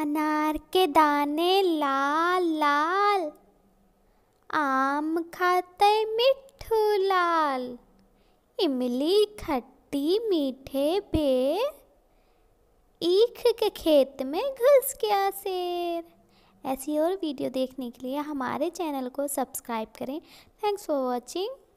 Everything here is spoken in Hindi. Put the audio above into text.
अनार के दाने लाल लाल आम खाते मिठू लाल इमली खट्टी मीठे बे ईख के खेत में घुस गया शेर ऐसी और वीडियो देखने के लिए हमारे चैनल को सब्सक्राइब करें थैंक्स फॉर वॉचिंग